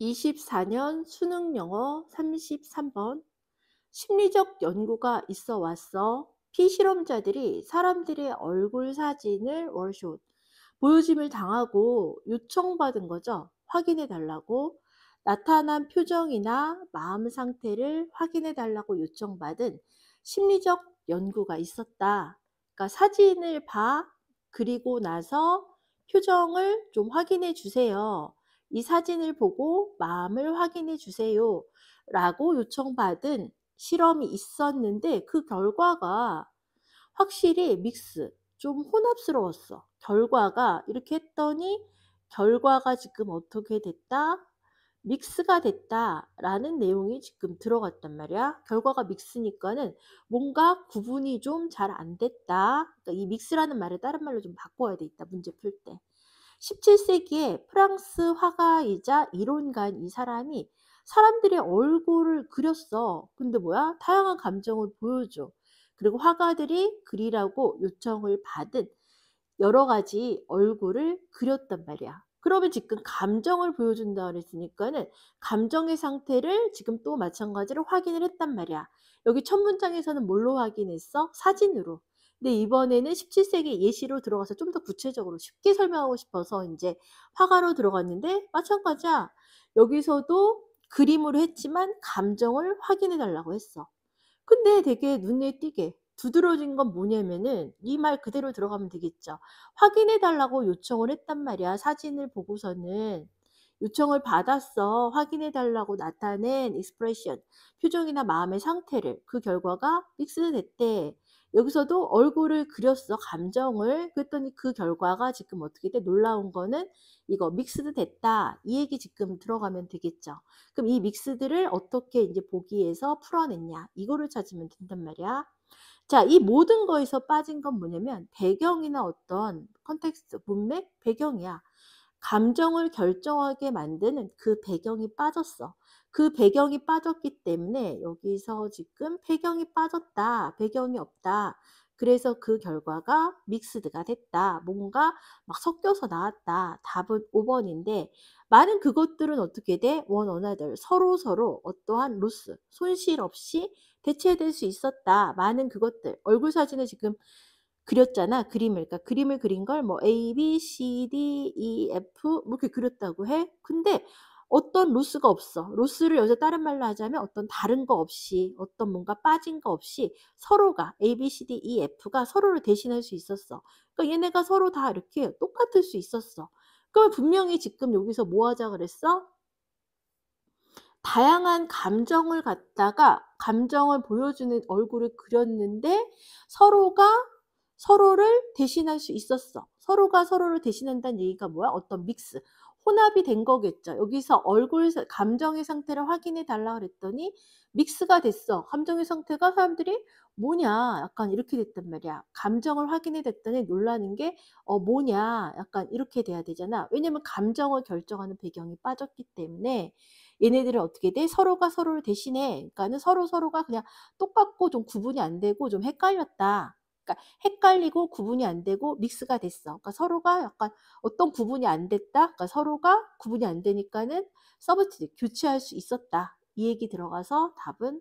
24년 수능 영어 33번 심리적 연구가 있어 왔어 피실험자들이 사람들의 얼굴 사진을 월숏 보여짐을 당하고 요청받은 거죠. 확인해 달라고 나타난 표정이나 마음 상태를 확인해 달라고 요청받은 심리적 연구가 있었다. 그러니까 사진을 봐 그리고 나서 표정을 좀 확인해 주세요. 이 사진을 보고 마음을 확인해 주세요. 라고 요청받은 실험이 있었는데 그 결과가 확실히 믹스, 좀 혼합스러웠어. 결과가 이렇게 했더니 결과가 지금 어떻게 됐다? 믹스가 됐다라는 내용이 지금 들어갔단 말이야. 결과가 믹스니까는 뭔가 구분이 좀 잘 안 됐다. 그러니까 이 믹스라는 말을 다른 말로 좀 바꿔야 돼 있다. 문제 풀 때. 17세기에 프랑스 화가이자 이론가인 이 사람이 사람들의 얼굴을 그렸어. 근데 뭐야? 다양한 감정을 보여줘. 그리고 화가들이 그리라고 요청을 받은 여러 가지 얼굴을 그렸단 말이야. 그러면 지금 감정을 보여준다 그랬으니까는 감정의 상태를 지금 또 마찬가지로 확인을 했단 말이야. 여기 첫 문장에서는 뭘로 확인했어? 사진으로. 근데 이번에는 17세기 예시로 들어가서 좀 더 구체적으로 쉽게 설명하고 싶어서 이제 화가로 들어갔는데 마찬가지야. 여기서도 그림으로 했지만 감정을 확인해 달라고 했어. 근데 되게 눈에 띄게 두드러진 건 뭐냐면은 이 말 그대로 들어가면 되겠죠. 확인해 달라고 요청을 했단 말이야. 사진을 보고서는 요청을 받았어. 확인해 달라고 나타낸 익스프레션, 표정이나 마음의 상태를 그 결과가 믹스됐대. 여기서도 얼굴을 그렸어 감정을 그랬더니 그 결과가 지금 어떻게 돼 놀라운 거는 이거 믹스드 됐다 이 얘기 지금 들어가면 되겠죠 그럼 이믹스들을 어떻게 이제 보기에서 풀어냈냐 이거를 찾으면 된단 말이야 자, 이 모든 거에서 빠진 건 뭐냐면 배경이나 어떤 컨텍스트, 문맥, 배경이야. 감정을 결정하게 만드는 그 배경이 빠졌어. 그 배경이 빠졌기 때문에 여기서 지금 배경이 빠졌다. 배경이 없다. 그래서 그 결과가 믹스드가 됐다. 뭔가 막 섞여서 나왔다. 답은 5번인데 많은 그것들은 어떻게 돼? 원 어나들 서로 서로 어떠한 로스 손실 없이 대체될 수 있었다. 많은 그것들 얼굴 사진을 지금 그렸잖아 그림을 그러니까 그림을 그린 걸 뭐 A B C D E F 뭐 이렇게 그렸다고 해 근데 어떤 로스가 없어 로스를 여기서 다른 말로 하자면 어떤 다른 거 없이 어떤 뭔가 빠진 거 없이 서로가 A B C D E F가 서로를 대신할 수 있었어 그러니까 얘네가 서로 다 이렇게 똑같을 수 있었어 그럼 분명히 지금 여기서 뭐 하자 그랬어 다양한 감정을 갖다가 감정을 보여주는 얼굴을 그렸는데 서로가 서로를 대신할 수 있었어. 서로가 서로를 대신한다는 얘기가 뭐야? 어떤 믹스. 혼합이 된 거겠죠. 여기서 얼굴 감정의 상태를 확인해 달라 그랬더니 믹스가 됐어. 감정의 상태가 사람들이 뭐냐 약간 이렇게 됐단 말이야. 감정을 확인해 됐더니 놀라는 게 어 뭐냐 약간 이렇게 돼야 되잖아. 왜냐면 감정을 결정하는 배경이 빠졌기 때문에 얘네들은 어떻게 돼? 서로가 서로를 대신해. 그러니까는 서로 서로가 그냥 똑같고 좀 구분이 안 되고 좀 헷갈렸다. 그러니까 헷갈리고 구분이 안 되고 믹스가 됐어. 그러니까 서로가 약간 어떤 구분이 안 됐다. 그러니까 서로가 구분이 안 되니까는 서브스티 교체할 수 있었다. 이 얘기 들어가서 답은